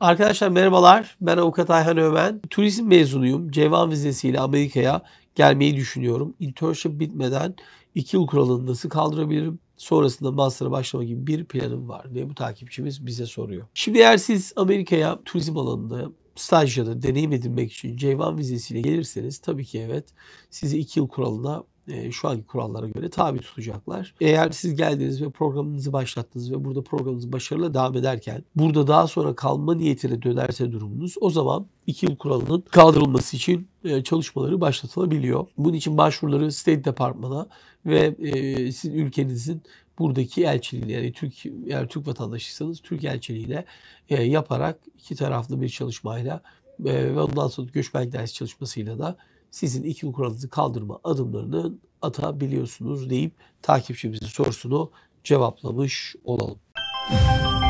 Arkadaşlar merhabalar. Ben Avukat Ayhan Ömen. Turizm mezunuyum. c vizesiyle Amerika'ya gelmeyi düşünüyorum. Internship bitmeden 2 yıl kuralını nasıl kaldırabilirim? Sonrasında master'a başlama gibi bir planım var diye bu takipçimiz bize soruyor. Şimdi eğer siz Amerika'ya turizm alanında staj ya da deneyim edinmek için C1 vizesiyle gelirseniz tabii ki evet sizi iki yıl kuralına e, şu anki kurallara göre tabi tutacaklar. Eğer siz geldiniz ve programınızı başlattınız ve burada programınız başarılı devam ederken burada daha sonra kalma niyetine dönerse durumunuz o zaman iki yıl kuralının kaldırılması için e, çalışmaları başlatılabiliyor. Bunun için başvuruları State Department'a ve e, sizin ülkenizin buradaki elçiliğiyle yani Türk eğer Türk vatandaşıysanız Türk elçiliğiyle e, yaparak iki taraflı bir çalışmayla ve ondan sonra göçmenlik dersi çalışmasıyla da sizin iklim kuralınızı kaldırma adımlarını atabiliyorsunuz deyip takipçimizin sorusunu cevaplamış olalım. Müzik